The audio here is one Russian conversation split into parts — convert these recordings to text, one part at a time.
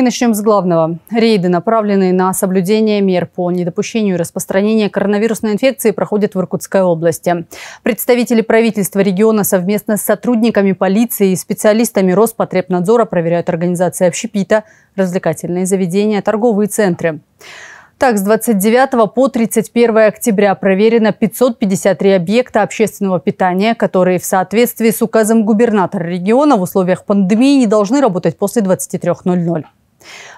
И начнем с главного. Рейды, направленные на соблюдение мер по недопущению распространения коронавирусной инфекции, проходят в Иркутской области. Представители правительства региона совместно с сотрудниками полиции и специалистами Роспотребнадзора проверяют организации общепита, развлекательные заведения, торговые центры. Так, с 29 по 31 октября проверено 553 объекта общественного питания, которые в соответствии с указом губернатора региона в условиях пандемии не должны работать после 23.00.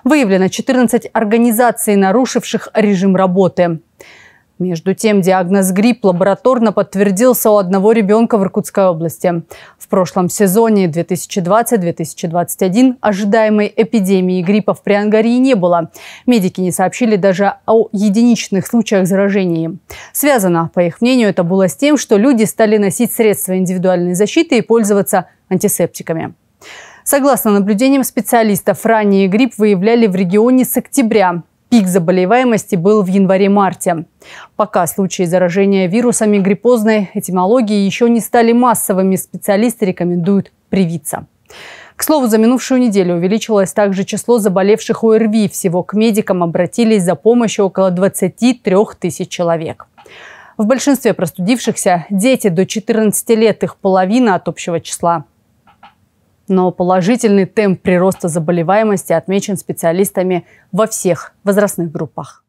Выявлено 14 организаций, нарушивших режим работы. Между тем, диагноз грипп лабораторно подтвердился у одного ребенка в Иркутской области. В прошлом сезоне 2020-2021 ожидаемой эпидемии гриппа в Приангарии не было. Медики не сообщили даже о единичных случаях заражения. Связано, по их мнению, это было с тем, что люди стали носить средства индивидуальной защиты и пользоваться антисептиками. Согласно наблюдениям специалистов, ранее грипп выявляли в регионе с октября. Пик заболеваемости был в январе-марте. Пока случаи заражения вирусами гриппозной этимологии еще не стали массовыми, специалисты рекомендуют привиться. К слову, за минувшую неделю увеличилось также число заболевших ОРВИ. Всего к медикам обратились за помощью около 23 тысяч человек. В большинстве простудившихся дети до 14 лет, их половина от общего числа но положительный темп прироста заболеваемости отмечен специалистами во всех возрастных группах.